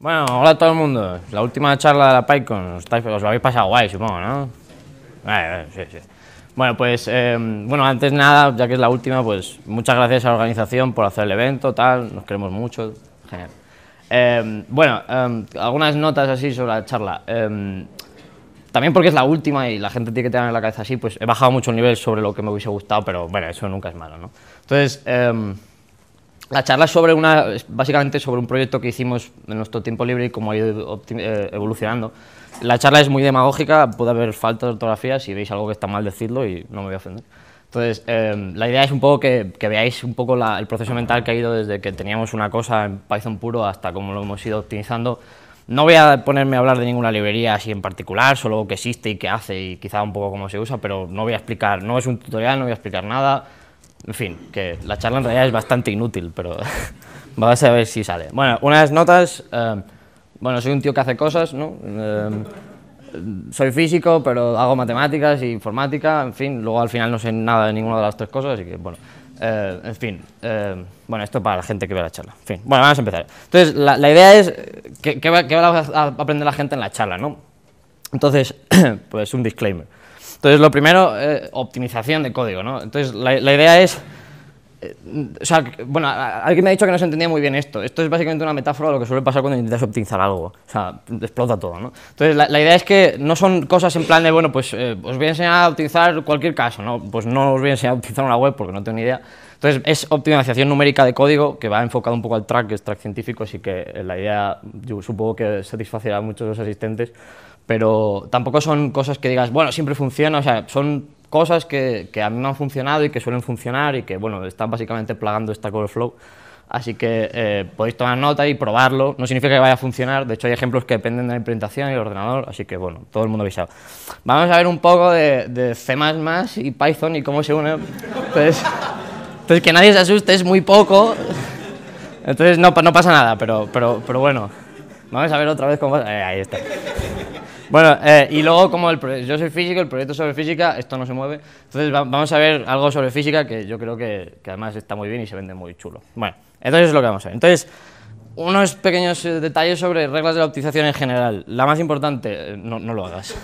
Bueno, hola a todo el mundo. La última charla de la PyCon, os, lo habéis pasado guay, supongo, ¿no? sí, sí. Bueno, pues, em, bueno, antes nada, ya que es la última, pues muchas gracias a la organización por hacer el evento, tal, nos queremos mucho, genial. Em, bueno, em, algunas notas así sobre la charla. también porque es la última y la gente tiene que tener en la cabeza así, pues he bajado mucho el nivel sobre lo que me hubiese gustado, pero bueno, eso nunca es malo, ¿no? Entonces, la charla es sobre básicamente sobre un proyecto que hicimos en nuestro tiempo libre y cómo ha ido eh, evolucionando. La charla es muy demagógica, puede haber falta de ortografía, si veis algo que está mal decirlo y no me voy a ofender. Entonces, em, la idea es un poco que, veáis un poco el proceso mental que ha ido desde que teníamos una cosa en Python puro hasta cómo lo hemos ido optimizando. No voy a ponerme a hablar de ninguna librería así en particular, solo que existe y que hace y quizá un poco cómo se usa, pero no voy a explicar, no es un tutorial, no voy a explicar nada en fin, que la charla en realidad es bastante inútil, pero vamos a ver si sale. Bueno, unas notas. Eh, bueno, soy un tío que hace cosas, ¿no? Eh, soy físico, pero hago matemáticas y informática, en fin, luego al final no sé nada de ninguna de las tres cosas, así que bueno. Eh, en fin, bueno, esto para la gente que ve la charla. En fin, bueno, vamos a empezar. Entonces, la, idea es qué va, va, a aprender la gente en la charla, ¿no? Entonces, pues un disclaimer. Entonces, lo primero, eh, optimización de código, ¿no? Entonces, la, idea es... Eh, o sea, bueno, alguien me ha dicho que no se entendía muy bien esto. Esto es básicamente una metáfora de lo que suele pasar cuando intentas optimizar algo. O sea, explota todo, ¿no? Entonces, la, idea es que no son cosas en plan de, bueno, pues eh, os voy a enseñar a optimizar cualquier caso, ¿no? Pues no os voy a enseñar a optimizar una web porque no tengo ni idea. Entonces, es optimización numérica de código que va enfocado un poco al track, que es track científico, así que la idea yo supongo que satisfacerá a muchos de los asistentes pero tampoco son cosas que digas, bueno, siempre funciona, o sea, son cosas que, que a mí me han funcionado y que suelen funcionar y que, bueno, están básicamente plagando esta Core Flow. Así que eh, podéis tomar nota y probarlo. No significa que vaya a funcionar. De hecho, hay ejemplos que dependen de la implementación y el ordenador. Así que, bueno, todo el mundo avisado. Vamos a ver un poco de, de C++ y Python y cómo se unen. Entonces, que nadie se asuste, es muy poco. Entonces, no, no pasa nada, pero, pero, pero bueno. Vamos a ver otra vez cómo... Eh, ahí está. Bueno, eh, y luego como yo soy físico, el proyecto sobre física, esto no se mueve. Entonces vamos a ver algo sobre física que yo creo que, además está muy bien y se vende muy chulo. Bueno, entonces es lo que vamos a ver. Entonces, unos pequeños eh, detalles sobre reglas de la optimización en general. La más importante, eh, no lo hagas.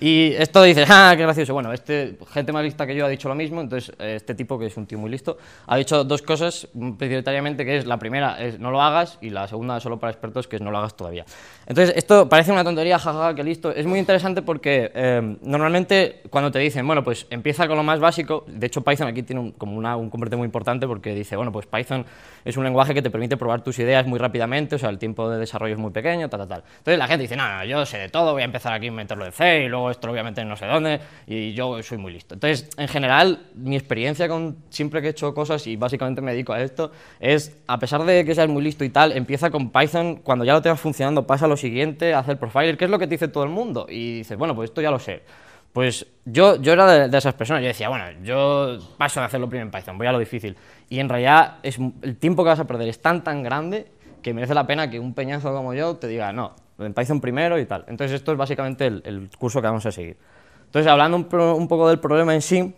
Y esto dice ah, qué gracioso. Bueno, este, gente más lista que yo ha dicho lo mismo, entonces eh, este tipo, que es un tío muy listo, ha dicho dos cosas mm, prioritariamente, que es la primera es no lo hagas y la segunda solo para expertos, que es no lo hagas todavía. Entonces, esto parece una tontería, jajaja, ja, que listo. Es muy interesante porque em, normalmente cuando te dicen, bueno, pues empieza con lo más básico, de hecho Python aquí tiene como un componente muy importante porque dice, bueno, pues Python es un lenguaje que te permite probar tus ideas muy rápidamente, o sea, el tiempo de desarrollo es muy pequeño, tal, tal, tal. Entonces la gente dice, no, yo sé de todo, voy a empezar aquí a meterlo de C y luego esto obviamente no sé dónde, y yo soy muy listo. Entonces, en general, mi experiencia con siempre que he hecho cosas y básicamente me dedico a esto, es, a pesar de que seas muy listo y tal, empieza con Python, cuando ya lo tengas funcionando, pasa lo siguiente, hacer el profiler, que es lo que te dice todo el mundo, y dices, bueno, pues esto ya lo sé. Pues yo, yo era de, esas personas, yo decía, bueno, yo paso de hacerlo primero en Python, voy a lo difícil. Y en realidad es, el tiempo que vas a perder es tan tan grande que merece la pena que un peñazo como yo te diga, no, en Python primero y tal. Entonces esto es básicamente el, curso que vamos a seguir. Entonces hablando un, poco del problema en sí,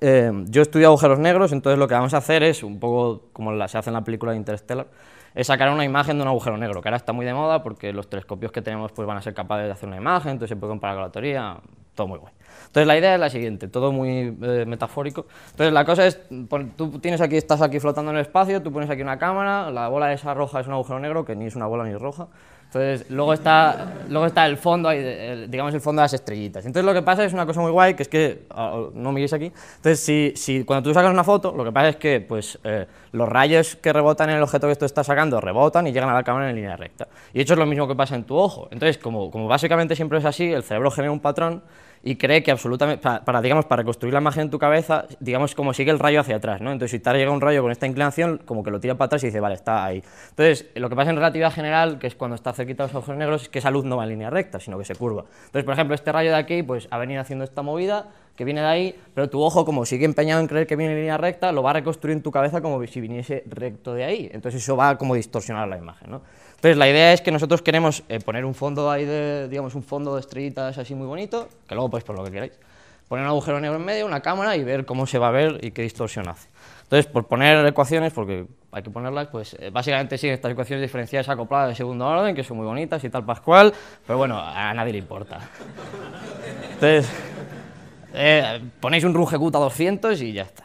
eh, yo estudio agujeros negros, entonces lo que vamos a hacer es, un poco como se hace en la película de Interstellar, es sacar una imagen de un agujero negro, que ahora está muy de moda porque los telescopios que tenemos pues, van a ser capaces de hacer una imagen, entonces se puede comparar con la teoría, todo muy guay. Entonces la idea es la siguiente, todo muy eh, metafórico. Entonces la cosa es, tú tienes aquí, estás aquí flotando en el espacio, tú pones aquí una cámara, la bola esa roja es un agujero negro, que ni es una bola ni es roja, entonces, luego está, luego está el fondo, digamos el fondo de las estrellitas. Entonces, lo que pasa es una cosa muy guay, que es que, ah, oh, no miréis aquí, entonces, si, cuando tú sacas una foto, lo que pasa es que pues, eh, los rayos que rebotan en el objeto que tú estás sacando rebotan y llegan a la cámara en línea recta. Y hecho es lo mismo que pasa en tu ojo. Entonces, como, como básicamente siempre es así, el cerebro genera un patrón y cree que absolutamente, para, digamos, para construir la imagen en tu cabeza, digamos, como sigue el rayo hacia atrás, ¿no? Entonces, si te llega un rayo con esta inclinación, como que lo tira para atrás y dice, vale, está ahí. Entonces, lo que pasa en relatividad general, que es cuando está cerquita los ojos negros, es que esa luz no va en línea recta, sino que se curva. Entonces, por ejemplo, este rayo de aquí, pues ha venido haciendo esta movida, que viene de ahí, pero tu ojo, como sigue empeñado en creer que viene en línea recta, lo va a reconstruir en tu cabeza como si viniese recto de ahí. Entonces, eso va como distorsionar la imagen, ¿no? Entonces la idea es que nosotros queremos eh, poner un fondo ahí de, digamos, un fondo de estrellitas así muy bonito, que luego pues por lo que queráis, poner un agujero negro en medio, una cámara y ver cómo se va a ver y qué distorsión hace. Entonces, por poner ecuaciones, porque hay que ponerlas, pues eh, básicamente siguen estas ecuaciones diferenciales acopladas de segundo orden, que son muy bonitas y tal pascual, pero bueno, a nadie le importa. Entonces, eh, ponéis un Ruge a 200 y ya está.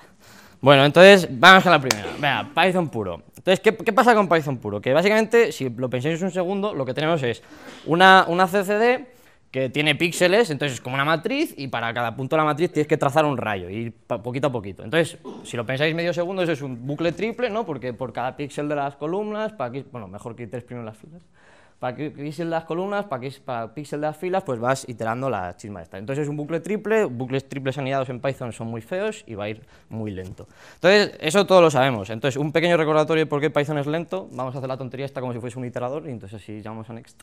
Bueno, entonces vamos a la primera. Venga, Python puro. Entonces, ¿qué, pasa con Python puro? Que básicamente, si lo pensáis un segundo, lo que tenemos es una, una CCD que tiene píxeles, entonces es como una matriz y para cada punto de la matriz tienes que trazar un rayo, y poquito a poquito. Entonces, si lo pensáis medio segundo, eso es un bucle triple, ¿no? Porque por cada píxel de las columnas, para aquí, bueno, mejor que ir tres primero las filas para que pixel las columnas, para, que, para las filas, pues vas iterando la chisma esta. Entonces es un bucle triple, bucles triples anidados en Python son muy feos y va a ir muy lento. Entonces, eso todos lo sabemos. Entonces, un pequeño recordatorio de por qué Python es lento, vamos a hacer la tontería esta como si fuese un iterador y entonces así llamamos a next.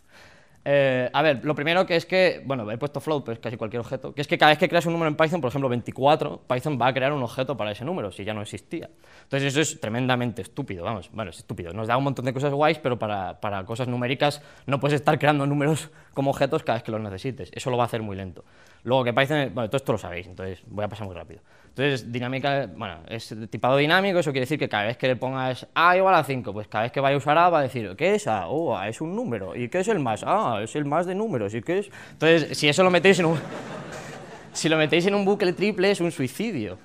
Eh, a ver, lo primero que es que, bueno, he puesto float, pero es casi cualquier objeto, que es que cada vez que creas un número en Python, por ejemplo 24, Python va a crear un objeto para ese número, si ya no existía. Entonces eso es tremendamente estúpido, vamos, bueno, es estúpido, nos da un montón de cosas guays, pero para, para cosas numéricas no puedes estar creando números como objetos cada vez que los necesites, eso lo va a hacer muy lento. Luego que Python, bueno, todo esto lo sabéis, entonces voy a pasar muy rápido. Entonces, dinámica, bueno, es tipado dinámico, eso quiere decir que cada vez que le pongas A igual a 5, pues cada vez que vaya a usar A va a decir, ¿qué es A? Oh, es un número. ¿Y qué es el más? Ah, es el más de números. ¿Y qué es? Entonces, si eso lo metéis en un... si lo metéis en un bucle triple es un suicidio.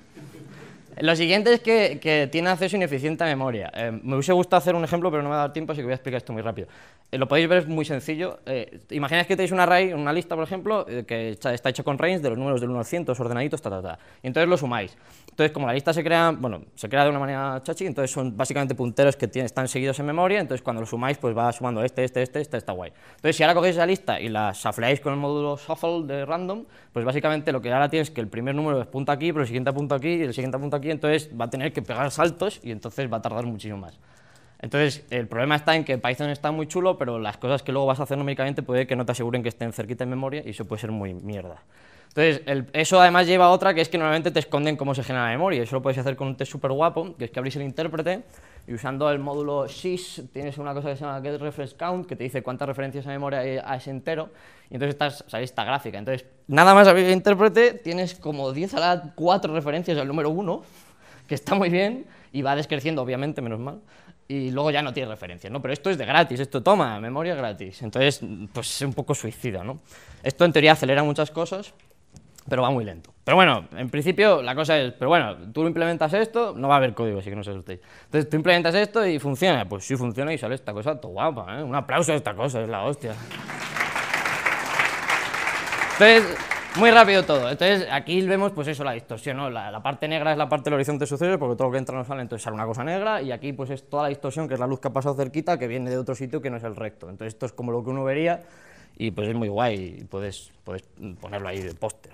Lo siguiente es que, tiene acceso ineficiente a memoria. Eh, me hubiese gustado hacer un ejemplo, pero no me va a dar tiempo, así que voy a explicar esto muy rápido. Eh, lo podéis ver, es muy sencillo. Eh, que tenéis un array, una lista, por ejemplo, eh, que está, hecha con range de los números del 1 al 100, ordenaditos, ta, ta, ta. Y entonces lo sumáis. Entonces, como la lista se crea, bueno, se crea de una manera chachi, entonces son básicamente punteros que están seguidos en memoria, entonces cuando lo sumáis, pues va sumando este, este, este, este, está guay. Entonces, si ahora cogéis esa lista y la shuffleáis con el módulo shuffle de random, pues básicamente lo que ahora tienes es que el primer número es apunta aquí, pero el siguiente apunta aquí, y el siguiente apunta aquí, entonces va a tener que pegar saltos y entonces va a tardar muchísimo más. Entonces, el problema está en que Python está muy chulo, pero las cosas que luego vas a hacer numéricamente puede que no te aseguren que estén cerquita en memoria y eso puede ser muy mierda. Entonces, eso además lleva a otra que es que normalmente te esconden cómo se genera la memoria. Eso lo puedes hacer con un test súper guapo, que es que abrís el intérprete y usando el módulo sys tienes una cosa que se llama count que te dice cuántas referencias a memoria hay a ese entero y entonces estás, sabéis esta gráfica. Entonces, nada más abrir el intérprete tienes como 10 a la 4 referencias al número 1, que está muy bien y va descreciendo, obviamente, menos mal. Y luego ya no tiene referencias, ¿no? Pero esto es de gratis, esto toma, memoria gratis. Entonces, pues es un poco suicida, ¿no? Esto en teoría acelera muchas cosas, pero va muy lento. Pero bueno, en principio la cosa es, pero bueno, tú implementas esto, no va a haber código, así que no se asustéis. Entonces tú implementas esto y funciona, pues sí funciona y sale esta cosa todo guapa, ¿eh? Un aplauso a esta cosa, es la hostia. Entonces, muy rápido todo. Entonces, aquí vemos, pues eso, la distorsión, ¿no? la, parte negra es la parte del horizonte suceso, porque todo lo que entra no sale, entonces sale una cosa negra, y aquí pues es toda la distorsión, que es la luz que ha pasado cerquita, que viene de otro sitio que no es el recto. Entonces, esto es como lo que uno vería, y pues es muy guay, y puedes, puedes ponerlo ahí de póster.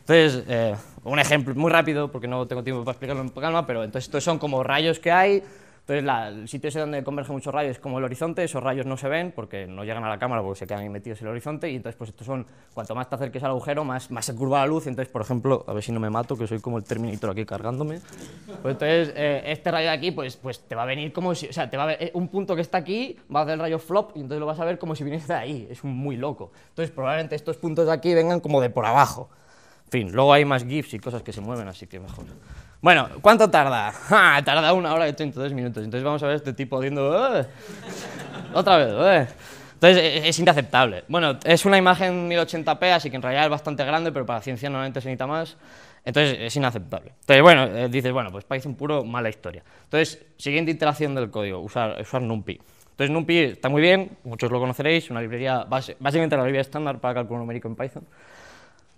Entonces, eh, un ejemplo muy rápido, porque no tengo tiempo para explicarlo en calma, pero entonces estos son como rayos que hay, entonces el sitio ese donde convergen muchos rayos es como el horizonte, esos rayos no se ven porque no llegan a la cámara porque se quedan metidos en el horizonte y entonces pues estos son, cuanto más te acerques al agujero, más, se curva la luz, entonces por ejemplo, a ver si no me mato, que soy como el Terminator aquí cargándome, pues entonces eh, este rayo de aquí pues, pues te va a venir como si, o sea, te va a ver, eh, un punto que está aquí va a hacer el rayo flop y entonces lo vas a ver como si viniese de ahí, es muy loco, entonces probablemente estos puntos de aquí vengan como de por abajo, fin, luego hay más GIFs y cosas que se mueven, así que mejor. Bueno, ¿cuánto tarda? ¡Ja! Tarda una hora y 32 minutos. Entonces vamos a ver este tipo haciendo... Otra vez, ¿eh? Entonces e, e, es inaceptable. Bueno, es una imagen 1080p, así que en realidad es bastante grande, pero para ciencia normalmente se necesita más. Entonces es inaceptable. Entonces, bueno, eh, dices, bueno, pues Python puro, mala historia. Entonces, siguiente iteración del código, usar, NumPy. Entonces NumPy está muy bien, muchos lo conoceréis, una librería, básicamente la librería estándar para cálculo numérico en Python.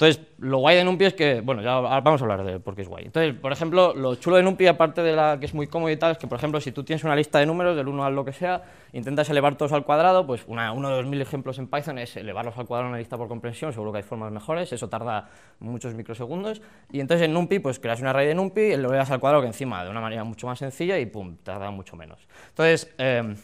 Entonces, lo guay de Numpy es que, bueno, ya vamos a hablar de por qué es guay. Entonces, por ejemplo, lo chulo de Numpy, aparte de la que es muy cómodo y tal, es que, por ejemplo, si tú tienes una lista de números del 1 al lo que sea, intentas elevar todos al cuadrado, pues una, uno de los mil ejemplos en Python es elevarlos al cuadrado en una lista por comprensión, seguro que hay formas mejores, eso tarda muchos microsegundos, y entonces en NumPy, pues creas una array de NumPy, lo elevas al cuadrado que encima de una manera mucho más sencilla y pum, tarda mucho menos. Entonces, eh,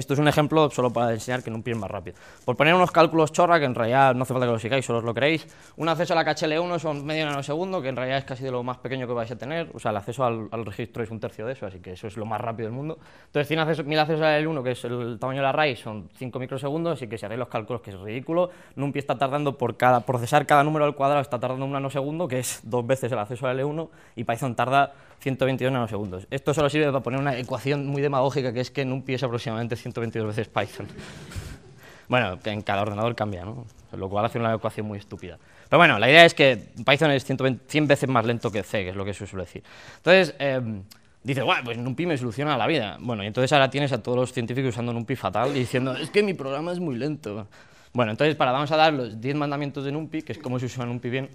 esto es un ejemplo solo para enseñar que en un es más rápido. Por poner unos cálculos chorra, que en realidad no hace falta que lo sigáis, solo os lo creéis, un acceso a la caché L1 son medio nanosegundo, que en realidad es casi de lo más pequeño que vais a tener, o sea, el acceso al, registro es un tercio de eso, así que eso es lo más rápido del mundo. Entonces, 100 accesos, 1000 accesos a L1, que es el tamaño de la raíz, son 5 microsegundos, así que si hacéis los cálculos, que es ridículo, NumPy está tardando por cada, procesar cada número al cuadrado, está tardando un nanosegundo, que es dos veces el acceso a L1, y Python tarda 122 nanosegundos. Esto solo sirve para poner una ecuación muy demagógica, que es que NumPy es aproximadamente 122 veces Python. bueno, en cada ordenador cambia, ¿no? Lo cual hace una ecuación muy estúpida. Pero bueno, la idea es que Python es 100 veces más lento que C, que es lo que se suele decir. Entonces, em, dice, dices, guau, pues NumPy me soluciona la vida. Bueno, y entonces ahora tienes a todos los científicos usando NumPy fatal y diciendo, es que mi programa es muy lento. Bueno, entonces para, vamos a dar los 10 mandamientos de NumPy, que es cómo se usa NumPy bien.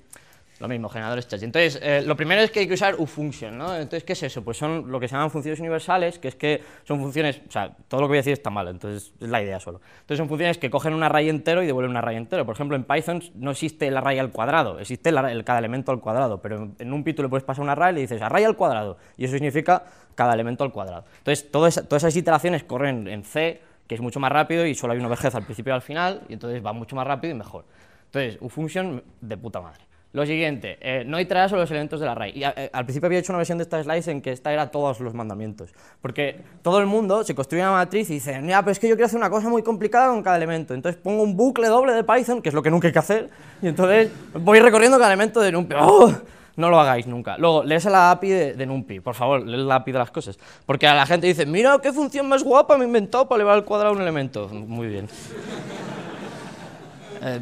Lo mismo, generadores y Entonces, eh, lo primero es que hay que usar ufunction, ¿no? Entonces, ¿qué es eso? Pues son lo que se llaman funciones universales, que es que son funciones, o sea, todo lo que voy a decir está mal, entonces es la idea solo. Entonces son funciones que cogen un array entero y devuelven un array entero. Por ejemplo, en Python no existe el array al cuadrado, existe el, cada elemento al cuadrado, pero en un pito le puedes pasar un array y le dices array al cuadrado, y eso significa cada elemento al cuadrado. Entonces, todas, todas esas iteraciones corren en C, que es mucho más rápido y solo hay una vejez al principio y al final, y entonces va mucho más rápido y mejor. Entonces, ufunction de puta madre. Lo siguiente, eh, no hay sobre los elementos de array. Y eh, al principio había hecho una versión de esta slice en que esta era todos los mandamientos. Porque todo el mundo se construye una matriz y dice, mira, pero es que yo quiero hacer una cosa muy complicada con cada elemento. Entonces pongo un bucle doble de Python, que es lo que nunca hay que hacer, y entonces voy recorriendo cada elemento de NumPy. ¡Oh! No lo hagáis nunca. Luego, lees la API de, NumPy, por favor, lees la API de las cosas. Porque a la gente dice, mira, qué función más guapa me he inventado para elevar al cuadrado un elemento. Muy bien. Eh,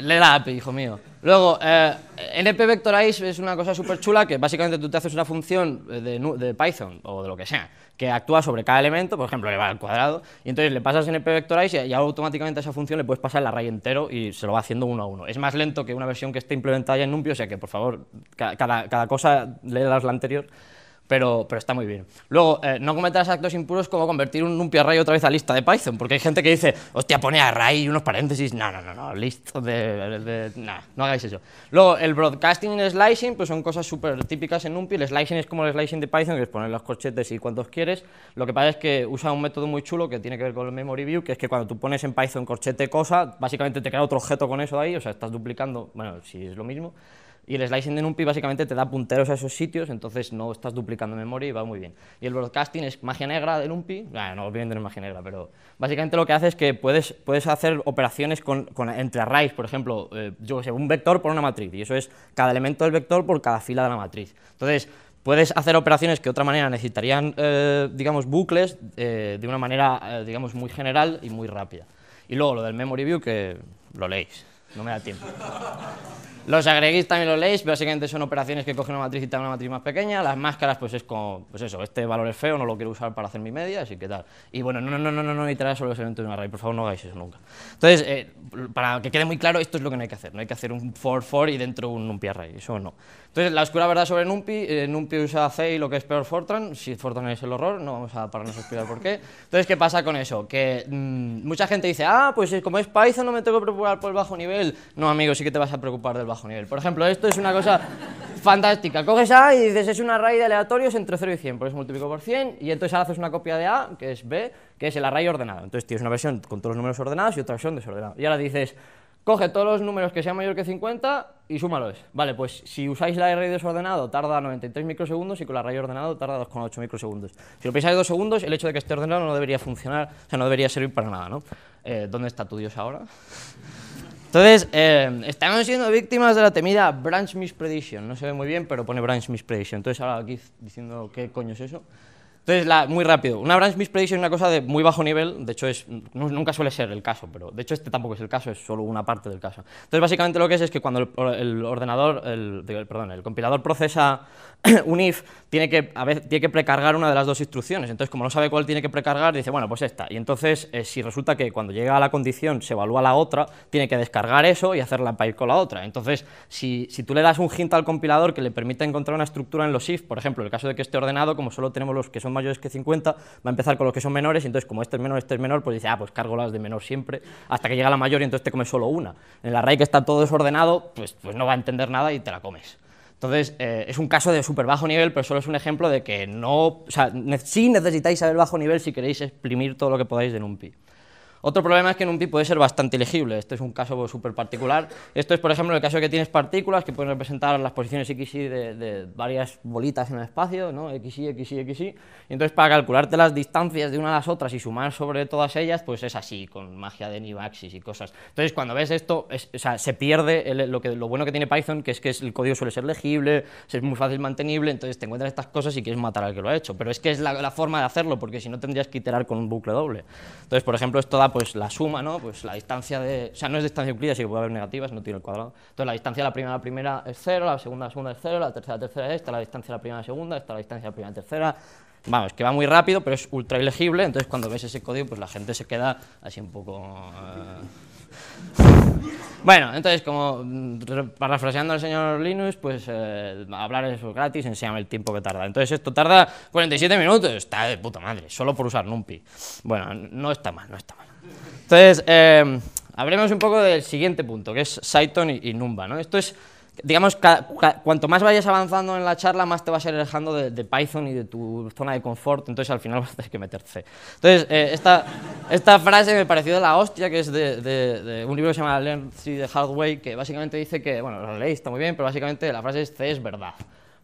lee la API, hijo mío. Luego, eh, NPVectorize es una cosa súper chula que básicamente tú te haces una función de, Python o de lo que sea, que actúa sobre cada elemento, por ejemplo, le va al cuadrado, y entonces le pasas NPVectorize y, automáticamente a esa función le puedes pasar el array entero y se lo va haciendo uno a uno. Es más lento que una versión que esté implementada ya en NumPy, o sea que por favor, cada, cada cosa le das la anterior pero, está muy bien. Luego, eh, no cometas actos impuros como convertir un numpy array otra vez a lista de Python, porque hay gente que dice, hostia, pone array y unos paréntesis, no, no, no, no listo de... de no hagáis eso. Luego, el broadcasting y el slicing, pues son cosas súper típicas en numpy, el slicing es como el slicing de Python, que es poner los corchetes y cuantos quieres, lo que pasa es que usa un método muy chulo que tiene que ver con el memory view, que es que cuando tú pones en Python corchete cosa, básicamente te crea otro objeto con eso de ahí, o sea, estás duplicando, bueno, si es lo mismo, y el slicing de NumPy básicamente te da punteros a esos sitios, entonces no estás duplicando memoria y va muy bien. Y el broadcasting es magia negra de NumPy, bueno, no, obviamente no es magia negra, pero básicamente lo que hace es que puedes, puedes hacer operaciones con, entre arrays, por ejemplo, eh, yo sé, un vector por una matriz, y eso es cada elemento del vector por cada fila de la matriz. Entonces, puedes hacer operaciones que de otra manera necesitarían, eh, digamos, bucles eh, de una manera, digamos, muy general y muy rápida. Y luego lo del memory view que lo leéis, no me da tiempo. Los agreguistas y los lays básicamente son operaciones que cogen una matriz y te una matriz más pequeña. Las máscaras, pues es como, pues eso, este valor es feo, no lo quiero usar para hacer mi media, así que tal. Y bueno, no, no, no, no, no iterar sobre los elementos de un array, por favor, no hagáis eso nunca. Entonces, eh, para que quede muy claro, esto es lo que no hay que hacer. No hay que hacer un for for y dentro un numpy array, eso no. Entonces, la oscura verdad sobre numpy, eh, numpy usa C y lo que es peor Fortran, si Fortran es el horror, no vamos a pararnos a explicar por qué. Entonces, ¿qué pasa con eso? Que mm, mucha gente dice, ah, pues como es Python no me tengo que preocupar por el bajo nivel. No, amigo, sí que te vas a preocupar del bajo nivel. Por ejemplo, esto es una cosa fantástica. Coges A y dices, es una array de aleatorios entre 0 y 100, por eso multiplico por 100, y entonces ahora haces una copia de A, que es B, que es el array ordenado. Entonces tienes una versión con todos los números ordenados y otra versión desordenada. Y ahora dices, coge todos los números que sean mayor que 50 y súmalos. Vale, pues si usáis la array desordenado tarda 93 microsegundos y con la array ordenado tarda 2,8 microsegundos. Si lo en dos segundos, el hecho de que esté ordenado no debería funcionar, o sea, no debería servir para nada, ¿no? Eh, ¿Dónde está tu dios ahora? Entonces, eh, estamos siendo víctimas de la temida branch misprediction. No se ve muy bien, pero pone branch misprediction. Entonces, ahora aquí diciendo qué coño es eso. Entonces, muy rápido. Una branch misprediction es una cosa de muy bajo nivel, de hecho es, nunca suele ser el caso, pero de hecho este tampoco es el caso, es solo una parte del caso. Entonces, básicamente lo que es es que cuando el, ordenador, el, perdón, el compilador procesa un if, tiene que, a veces, tiene que precargar una de las dos instrucciones. Entonces, como no sabe cuál tiene que precargar, dice, bueno, pues esta. Y entonces, eh, si resulta que cuando llega a la condición se evalúa la otra, tiene que descargar eso y hacerla para ir con la otra. Entonces, si, si tú le das un hint al compilador que le permite encontrar una estructura en los if, por ejemplo, el caso de que esté ordenado, como solo tenemos los que son mayores que 50, va a empezar con los que son menores, y entonces como este es menor, este es menor, pues dice, ah, pues cargo las de menor siempre, hasta que llega la mayor y entonces te comes solo una. En la array que está todo desordenado, pues, pues no va a entender nada y te la comes. Entonces, eh, es un caso de súper bajo nivel, pero solo es un ejemplo de que no... O sea, sí necesitáis saber bajo nivel si queréis exprimir todo lo que podáis de pi. Otro problema es que en un PIP puede ser bastante legible, este es un caso súper particular. Esto es, por ejemplo, el caso que tienes partículas que pueden representar las posiciones x, y de, varias bolitas en el espacio, ¿no? x, y, x, y, x, y. Entonces, para calcularte las distancias de una a las otras y sumar sobre todas ellas, pues es así, con magia de Nivaxis y cosas. Entonces, cuando ves esto, o sea, se pierde lo, que, lo bueno que tiene Python, que es que el código suele ser legible, es muy fácil mantenible, entonces te encuentras estas cosas y quieres matar al que lo ha hecho. Pero es que es la, la forma de hacerlo, porque si no tendrías que iterar con un bucle doble. Entonces, por ejemplo, esto da pues la suma, ¿no? Pues la distancia de... O sea, no es distancia incluida, sí que puede haber negativas, no tiene el cuadrado. Entonces la distancia de la primera a la primera es cero, la segunda a la segunda es cero, la tercera a la tercera es esta, la distancia de la primera a la segunda, esta la distancia de la primera a la tercera. Vamos, que va muy rápido, pero es ultra ilegible, entonces cuando ves ese código, pues la gente se queda así un poco... Eh. Bueno, entonces, como mm, parafraseando al señor Linus, pues eh, hablar es gratis, enséñame el tiempo que tarda. Entonces, esto tarda 47 minutos, está de puta madre, solo por usar Numpy. Bueno, no está mal, no está mal. Entonces, em, hablemos un poco del siguiente punto, que es Cyton y, Numba, ¿no? Esto es, digamos, cuanto más vayas avanzando en la charla, más te vas a alejando de, Python y de tu zona de confort, entonces al final vas a tener que meterte. Entonces, eh, esta, frase me pareció de la hostia, que es de, un libro que se llama Learn the Hard Way, que básicamente dice que, bueno, lo leí, está muy bien, pero básicamente la frase es C es verdad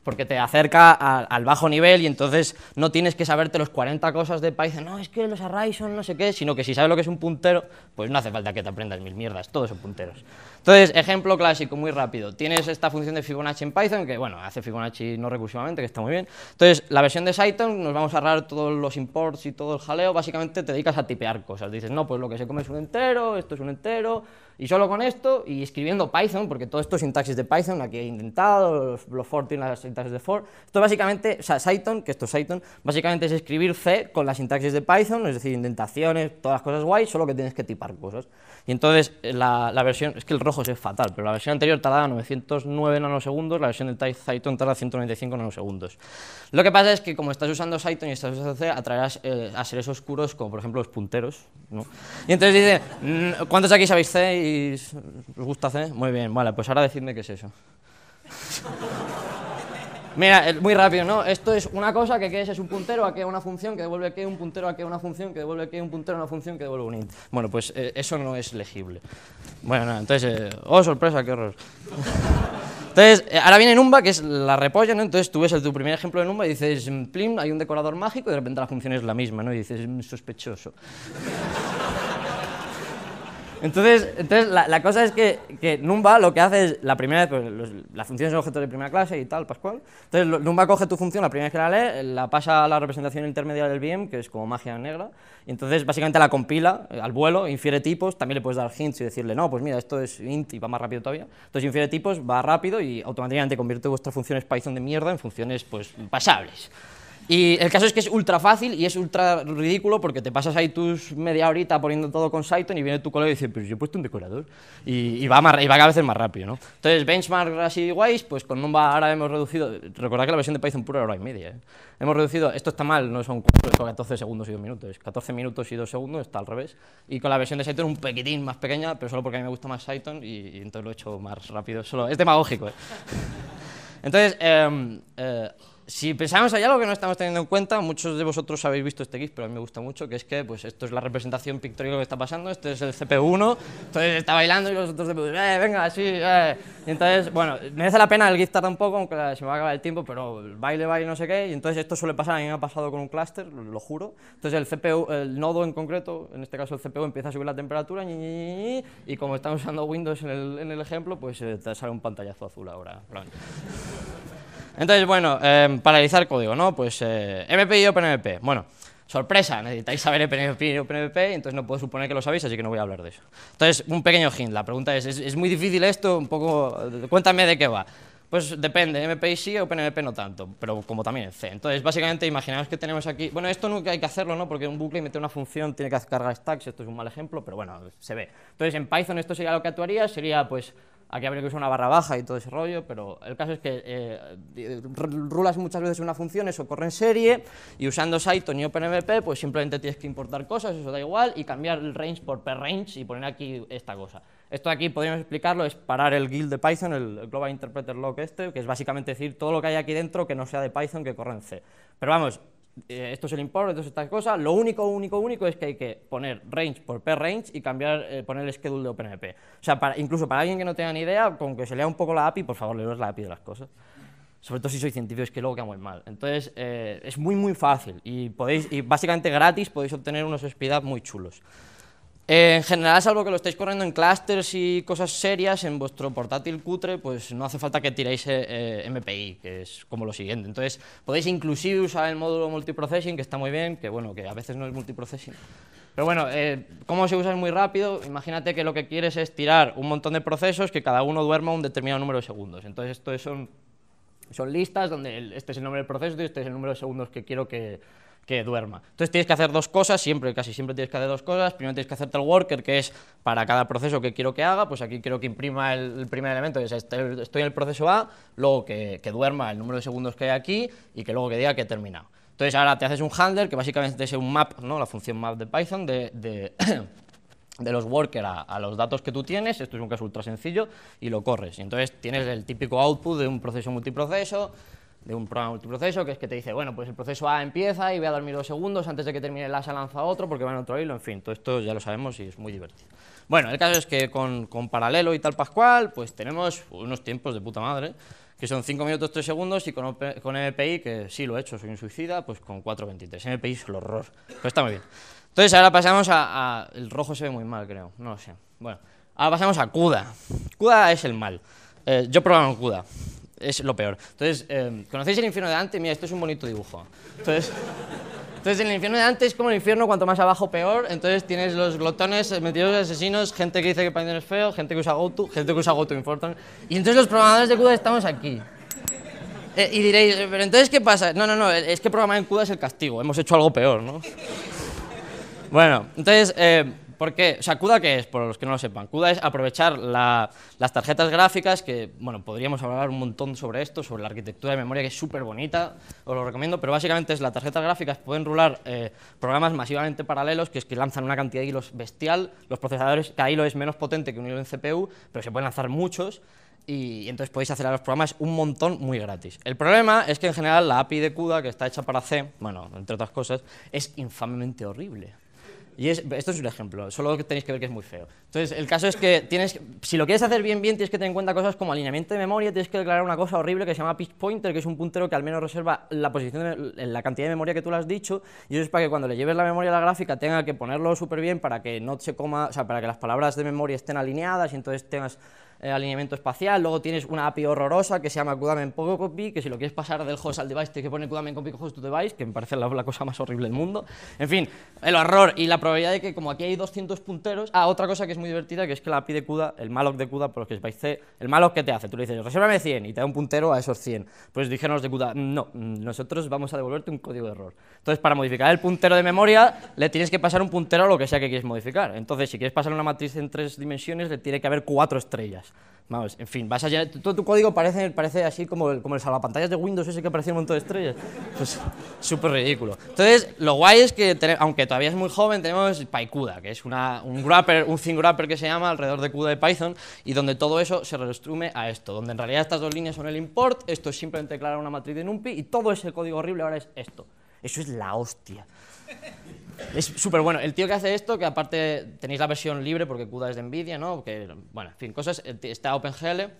porque te acerca al bajo nivel y entonces no tienes que saberte los 40 cosas de país. no, es que los arrays no sé qué, sino que si sabes lo que es un puntero, pues no hace falta que te aprendas mil mierdas, todos son punteros. Entonces, ejemplo clásico, muy rápido. Tienes esta función de Fibonacci en Python, que bueno, hace Fibonacci no recursivamente, que está muy bien. Entonces, la versión de Python, nos vamos a ahorrar todos los imports y todo el jaleo, básicamente te dedicas a tipear cosas. Dices, no, pues lo que se come es un entero, esto es un entero, y solo con esto, y escribiendo Python, porque todo esto es sintaxis de Python, aquí he intentado, los, for tienen las sintaxis de for. Esto básicamente, o sea, Python, que esto es Python, básicamente es escribir C con las sintaxis de Python, es decir, indentaciones, todas las cosas guay, solo que tienes que tipar cosas. Y entonces, eh, la, la versión, es que el es fatal, pero la versión anterior tardaba 909 nanosegundos, la versión de Cyton tarda 195 nanosegundos. Lo que pasa es que como estás usando Cyton y estás usando C, atraerás eh, a seres oscuros como por ejemplo los punteros, ¿no? Y entonces dice, mm, ¿cuántos aquí sabéis C y os gusta C? Muy bien, vale, pues ahora decidme qué es eso. Mira, muy rápido, ¿no? Esto es una cosa que que es? un puntero, aquí una función que devuelve que un puntero, aquí una función que devuelve que un puntero, una función que devuelve un int. Bueno, pues eh, eso no es legible. Bueno, entonces, eh, oh, sorpresa, qué horror. entonces, eh, ahora viene Numba, que es la repolla, ¿no? Entonces tú ves el, tu primer ejemplo de Numba y dices, mm, plim, hay un decorador mágico y de repente la función es la misma, ¿no? Y dices, mm, sospechoso. Entonces, entonces la, cosa es que, Numba lo que hace es, la primera vez, pues, los, las funciones son objetos de primera clase y tal, Pascual. Entonces, Numba coge tu función, la primera vez que la lee, la pasa a la representación intermedia del VM, que es como magia negra, y entonces básicamente la compila eh, al vuelo, infiere tipos, también le puedes dar hints y decirle, no, pues mira, esto es int y va más rápido todavía. Entonces, infiere tipos, va rápido y automáticamente convierte vuestras funciones Python de mierda en funciones, pues, pasables. Y el caso es que es ultra fácil y es ultra ridículo porque te pasas ahí tus media horita poniendo todo con Python y viene tu colega y dice, pero yo he puesto un decorador. Y, va, y va a veces más rápido, ¿no? Entonces, benchmark así guays, pues con Numba ahora hemos reducido, recordad que la versión de Python pura hora y media, ¿eh? Hemos reducido, esto está mal, no son 14 segundos y dos minutos, 14 minutos y 2 segundos, está al revés. Y con la versión de Python un pequitín más pequeña, pero solo porque a mí me gusta más Python y, entonces lo he hecho más rápido. Solo, es demagógico, ¿eh? Entonces, em, eh, si pensamos hay algo que no estamos teniendo en cuenta, muchos de vosotros habéis visto este GIF, pero a mí me gusta mucho, que es que pues, esto es la representación pictórica que está pasando, este es el CPU1, entonces está bailando y los otros de, eh, venga, sí, eh". entonces, bueno, merece la pena, el GIF tarda un poco, aunque se me va a acabar el tiempo, pero baile, baile, no sé qué, y entonces esto suele pasar, a mí me ha pasado con un clúster, lo juro, entonces el CPU, el nodo en concreto, en este caso el CPU, empieza a subir la temperatura, y como estamos usando Windows en el, en el ejemplo, pues eh, te sale un pantallazo azul ahora. Entonces, bueno, eh, em, paralizar código, ¿no? Pues eh, MPI y OpenMP. Bueno, sorpresa, necesitáis saber OpenMP y OpenMP, entonces no puedo suponer que lo sabéis, así que no voy a hablar de eso. Entonces, un pequeño hint, la pregunta es, ¿es, muy difícil esto? Un poco, cuéntame de qué va. Pues depende, MPI sí, OpenMP no tanto, pero como también en C. Entonces, básicamente, imaginaos que tenemos aquí... Bueno, esto nunca hay que hacerlo, ¿no? Porque un bucle y meter una función tiene que cargar stacks, esto es un mal ejemplo, pero bueno, se ve. Entonces, en Python esto sería lo que actuaría, sería, pues, Aquí habría que usar una barra baja y todo ese rollo, pero el caso es que eh, rulas muchas veces una función, eso corre en serie, y usando Python y OpenMP, pues simplemente tienes que importar cosas, eso da igual, y cambiar el range por per range y poner aquí esta cosa. Esto aquí podríamos explicarlo, es parar el guild de Python, el Global Interpreter Lock este, que es básicamente decir todo lo que hay aquí dentro que no sea de Python que corre en C. Pero vamos, eh, esto es el import, esto es esta cosa. Lo único, único, único es que hay que poner range por range y cambiar, eh, poner el schedule de OpenMP. O sea, para, incluso para alguien que no tenga ni idea, con que se lea un poco la API, por favor, leo la API de las cosas. Sobre todo si soy científico es que luego queda muy mal. Entonces, eh, es muy, muy fácil y, podéis, básicamente gratis podéis obtener unos speed muy chulos. Eh, en general, salvo que lo estéis corriendo en clusters y cosas serias, en vuestro portátil cutre, pues no hace falta que tiréis eh, eh, MPI, que es como lo siguiente. Entonces, podéis inclusive usar el módulo multiprocessing, que está muy bien, que bueno, que a veces no es multiprocessing. Pero bueno, ¿cómo se usa? Es muy rápido. Imagínate que lo que quieres es tirar un montón de procesos que cada uno duerma un determinado número de segundos. Entonces, esto son, son listas donde este es el nombre del proceso y este es el número de segundos que quiero que, que duerma. Entonces tienes que hacer dos cosas, siempre, casi siempre tienes que hacer dos cosas. Primero tienes que hacerte el worker, que es para cada proceso que quiero que haga, pues aquí quiero que imprima el, primer elemento, es estoy en el proceso A, luego que, duerma el número de segundos que hay aquí y que luego que diga que he terminado. Entonces ahora te haces un handler, que básicamente es un map, ¿no? la función map de Python, de, los worker a, los datos que tú tienes, esto es un caso ultra sencillo, y lo corres. Y entonces tienes el típico output de un proceso multiproceso, de un programa multiproceso, que es que te dice, bueno, pues el proceso A empieza y voy a dormir dos segundos, antes de que termine el A se lanza otro porque va en otro hilo, en fin, todo esto ya lo sabemos y es muy divertido. Bueno, el caso es que con, con paralelo y tal Pascual, pues tenemos unos tiempos de puta madre, que son 5 minutos 3 segundos y con, con, MPI, que sí lo he hecho, soy un suicida, pues con 4.23. MPI es el horror, pero está muy bien. Entonces ahora pasamos a, El rojo se ve muy mal, creo, no lo sé. Bueno, ahora pasamos a CUDA. CUDA es el mal. Eh, yo probaba en CUDA es lo peor. Entonces, em, ¿conocéis el infierno de Dante? Mira, esto es un bonito dibujo. Entonces, entonces, el infierno de Dante es como el infierno, cuanto más abajo, peor. Entonces, tienes los glotones, metidos asesinos, gente que dice que Python es feo, gente que usa GoTo, gente que usa GoTo Y entonces los programadores de CUDA estamos aquí. Eh, y diréis, eh, pero entonces, ¿qué pasa? No, no, no, es que programar en CUDA es el castigo, hemos hecho algo peor, ¿no? Bueno, entonces... Em, porque, o sea, CUDA qué es, por los que no lo sepan. CUDA es aprovechar las tarjetas gráficas, que, bueno, podríamos hablar un montón sobre esto, sobre la arquitectura de memoria, que es súper bonita, os lo recomiendo, pero básicamente es las tarjetas gráficas pueden rular eh, programas masivamente paralelos, que es que lanzan una cantidad de hilos bestial, los procesadores, cada hilo es menos potente que un hilo en CPU, pero se pueden lanzar muchos, y, entonces podéis hacer a los programas un montón muy gratis. El problema es que en general la API de CUDA, que está hecha para C, bueno, entre otras cosas, es infamemente horrible. Y esto es un ejemplo, solo que tenéis que ver que es muy feo. Entonces, el caso es que tienes, si lo quieres hacer bien, bien, tienes que tener en cuenta cosas como alineamiento de memoria, tienes que declarar una cosa horrible que se llama pitch pointer, que es un puntero que al menos reserva la posición, la cantidad de memoria que tú le has dicho, y eso es para que cuando le lleves la memoria a la gráfica tenga que ponerlo súper bien para que no se coma, o sea, para que las palabras de memoria estén alineadas y entonces tengas eh, alineamiento espacial, luego tienes una API horrorosa que se llama Kudamen Copy, que si lo quieres pasar del host al device te que pone Kudamen Copy host to device, que me parece la, cosa más horrible del mundo. En fin, el horror y la probabilidad de que como aquí hay 200 punteros... Ah, otra cosa que es muy divertida, que es que la API de CUDA, el malloc de CUDA, por lo que es C, el malloc que te hace, tú le dices, resérvame 100 y te da un puntero a esos 100. Pues dijeron los de CUDA, no, nosotros vamos a devolverte un código de error. Entonces, para modificar el puntero de memoria, le tienes que pasar un puntero a lo que sea que quieres modificar. Entonces, si quieres pasar una matriz en tres dimensiones, le tiene que haber cuatro estrellas. Vamos, en fin, vas a todo tu código parece, parece así como el, como el salvapantallas de Windows ese que aparecía un montón de estrellas. Pues súper ridículo. Entonces, lo guay es que, aunque todavía es muy joven, tenemos PyCuda, que es un wrapper, un thing wrapper que se llama alrededor de CUDA de Python, y donde todo eso se reestrume a esto, donde en realidad estas dos líneas son el import, esto es simplemente declarar una matriz de NumPy, y todo ese código horrible ahora es esto. Eso es la hostia. Es súper bueno. El tío que hace esto, que aparte tenéis la versión libre porque CUDA es de NVIDIA, ¿no? Que, bueno, en fin, cosas. Está OpenGL,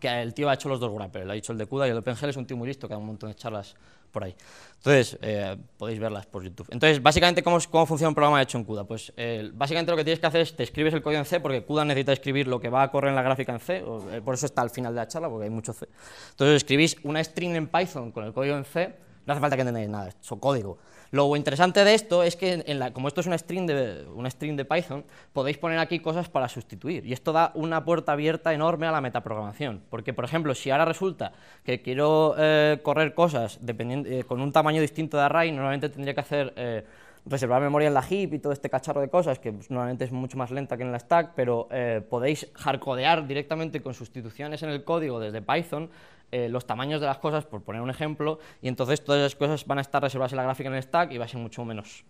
que el tío ha hecho los dos wrappers, lo ha hecho el de CUDA y el OpenGL es un tío muy listo que da un montón de charlas por ahí. Entonces, eh, podéis verlas por YouTube. Entonces, básicamente, ¿cómo, cómo funciona un programa hecho en CUDA? Pues básicamente lo que tienes que hacer es te escribes el código en C, porque CUDA necesita escribir lo que va a correr en la gráfica en C, eh, por eso está al final de la charla, porque hay mucho C. Entonces, escribís una string en Python con el código en C, no hace falta que entendáis nada, es código. Lo interesante de esto es que, como esto es una string, de, una string de Python, podéis poner aquí cosas para sustituir. Y esto da una puerta abierta enorme a la metaprogramación. Porque, por ejemplo, si ahora resulta que quiero eh, correr cosas eh, con un tamaño distinto de array, normalmente tendría que hacer... Eh, reservar memoria en la heap y todo este cacharro de cosas, que normalmente es mucho más lenta que en la stack, pero podéis hardcodear directamente con sustituciones en el código desde Python eh, los tamaños de las cosas, por poner un ejemplo, y entonces todas esas cosas van a estar reservadas en la gráfica en el stack y va a ser mucho menos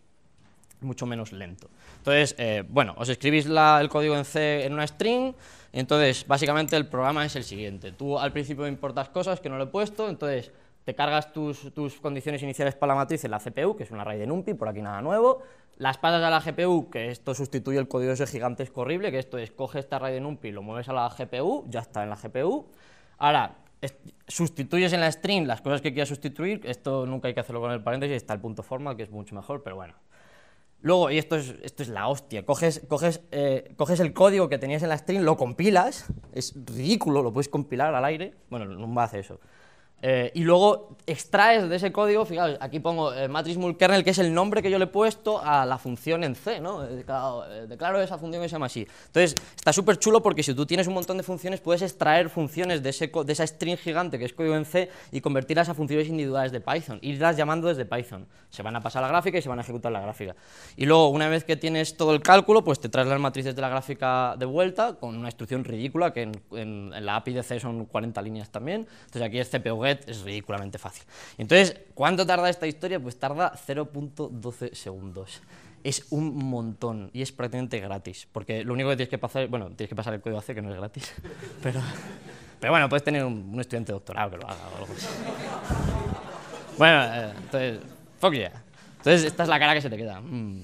mucho menos lento. Entonces, eh, bueno, os escribís el código en C en una string, entonces básicamente el programa es el siguiente. Tú al principio importas cosas que no lo he puesto, entonces te cargas tus, condiciones iniciales para la matriz en la CPU, que es una array de NumPy, por aquí nada nuevo, las pasas a la GPU, que esto sustituye el código ese gigantesco horrible, que esto es, coge esta array de NumPy, lo mueves a la GPU, ya está en la GPU, ahora sustituyes en la string las cosas que quieras sustituir, esto nunca hay que hacerlo con el paréntesis, está el punto formal que es mucho mejor, pero bueno. Luego, y esto es, esto es la hostia, coges, coges, eh, el código que tenías en la string, lo compilas, es ridículo, lo puedes compilar al aire, bueno, no hace eso. Eh, y luego extraes de ese código, fijaos, aquí pongo matriz eh, matrix kernel que es el nombre que yo le he puesto a la función en C, ¿no? Eh, declaro, esa función que se llama así. Entonces, está súper chulo porque si tú tienes un montón de funciones, puedes extraer funciones de, ese de esa string gigante que es código en C y convertirlas a funciones individuales de Python, irlas llamando desde Python. Se van a pasar a la gráfica y se van a ejecutar la gráfica. Y luego, una vez que tienes todo el cálculo, pues te traes las matrices de la gráfica de vuelta con una instrucción ridícula, que en, la API de C son 40 líneas también. Entonces, aquí es CPUG es ridículamente fácil. Entonces, ¿cuánto tarda esta historia? Pues tarda 0.12 segundos. Es un montón y es prácticamente gratis, porque lo único que tienes que pasar, bueno, tienes que pasar el código hace que no es gratis, pero, pero bueno, puedes tener un, estudiante doctorado que lo haga o algo así. Bueno, eh, entonces, fuck yeah. Entonces, esta es la cara que se te queda. Mm.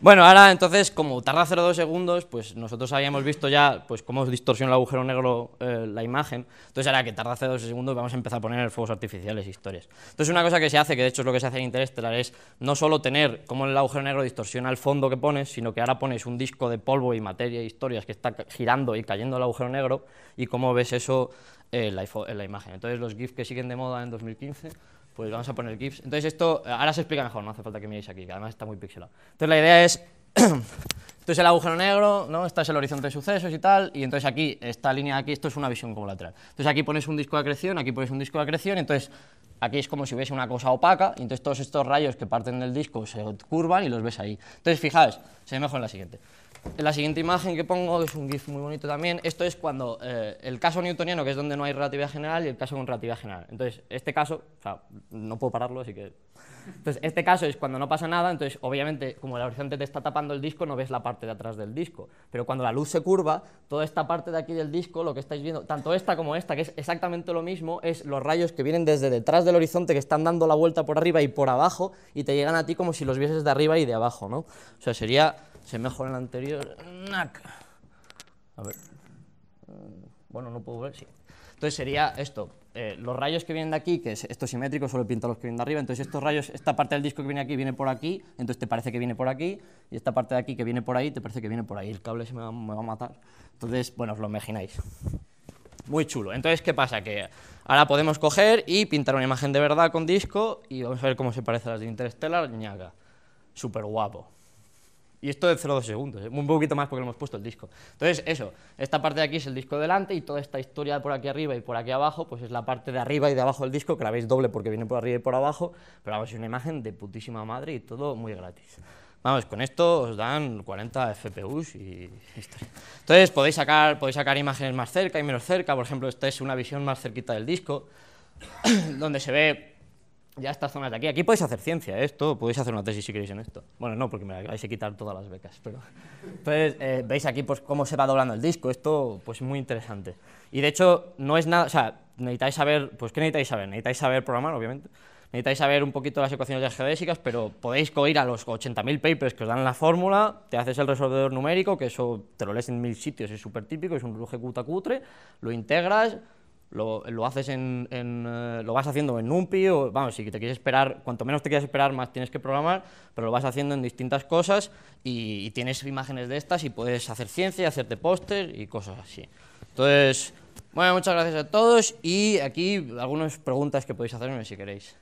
Bueno, ahora entonces, como tarda 0,2 segundos, pues nosotros habíamos visto ya pues, cómo distorsiona el agujero negro eh, la imagen. Entonces, ahora que tarda 0,2 segundos, vamos a empezar a poner fuegos artificiales e historias. Entonces, una cosa que se hace, que de hecho es lo que se hace en Interestelar, es no solo tener cómo el agujero negro distorsiona el fondo que pones, sino que ahora pones un disco de polvo y materia y e historias que está girando y cayendo el agujero negro y cómo ves eso en eh, la, en la imagen. Entonces, los GIFs que siguen de moda en 2015 pues vamos a poner GIFs. Entonces esto, eh, ahora se explica mejor, no hace falta que miréis aquí, que además está muy pixelado. Entonces la idea es, esto es el agujero negro, ¿no? Este es el horizonte de sucesos y tal, y entonces aquí, esta línea de aquí, esto es una visión como lateral. Entonces aquí pones un disco de acreción, aquí pones un disco de acreción, entonces aquí es como si hubiese una cosa opaca, y entonces todos estos rayos que parten del disco se curvan y los ves ahí. Entonces fijaos, se ve mejor en la siguiente en La siguiente imagen que pongo, es un GIF muy bonito también, esto es cuando eh, el caso newtoniano, que es donde no hay relatividad general, y el caso con relatividad general. Entonces, este caso, o sea, no puedo pararlo, así que... Entonces, este caso es cuando no pasa nada, entonces, obviamente, como el horizonte te está tapando el disco, no ves la parte de atrás del disco. Pero cuando la luz se curva, toda esta parte de aquí del disco, lo que estáis viendo, tanto esta como esta, que es exactamente lo mismo, es los rayos que vienen desde detrás del horizonte, que están dando la vuelta por arriba y por abajo, y te llegan a ti como si los vieses de arriba y de abajo, ¿no? O sea, sería se mejora el anterior. A ver. Bueno, no puedo ver, sí. Entonces sería esto. Eh, los rayos que vienen de aquí, que es esto simétrico, solo pinta los que vienen de arriba, entonces estos rayos, esta parte del disco que viene aquí viene por aquí, entonces te parece que viene por aquí, y esta parte de aquí que viene por ahí, te parece que viene por ahí. El cable se me va, a matar. Entonces, bueno, os lo imagináis. Muy chulo. Entonces, ¿qué pasa? Que ahora podemos coger y pintar una imagen de verdad con disco y vamos a ver cómo se parece a las de Interstellar. Ñaga. Súper guapo. Y esto de 0,2 segundos, ¿eh? un poquito más porque le hemos puesto el disco. Entonces, eso, esta parte de aquí es el disco delante y toda esta historia por aquí arriba y por aquí abajo, pues es la parte de arriba y de abajo del disco, que la veis doble porque viene por arriba y por abajo, pero vamos, es una imagen de putísima madre y todo muy gratis. Vamos, con esto os dan 40 FPUs y historia. Entonces, podéis sacar, podéis sacar imágenes más cerca y menos cerca, por ejemplo, esta es una visión más cerquita del disco, donde se ve ya estas zonas de aquí. Aquí podéis hacer ciencia, ¿eh? esto, podéis hacer una tesis si queréis en esto. Bueno, no, porque me vais a quitar todas las becas, pero... Entonces, eh, veis aquí pues, cómo se va doblando el disco, esto pues muy interesante. Y de hecho, no es nada, o sea, necesitáis saber, pues ¿qué necesitáis saber? Necesitáis saber programar, obviamente. Necesitáis saber un poquito las ecuaciones geodésicas, pero podéis ir a los 80.000 papers que os dan la fórmula, te haces el resolvedor numérico, que eso te lo lees en mil sitios, es súper típico, es un ruge cutre, lo integras, lo, haces en, eh, lo vas haciendo en NumPy o vamos si te quieres esperar cuanto menos te quieras esperar más tienes que programar pero lo vas haciendo en distintas cosas y, tienes imágenes de estas y puedes hacer ciencia hacerte póster y cosas así entonces bueno muchas gracias a todos y aquí algunas preguntas que podéis hacerme si queréis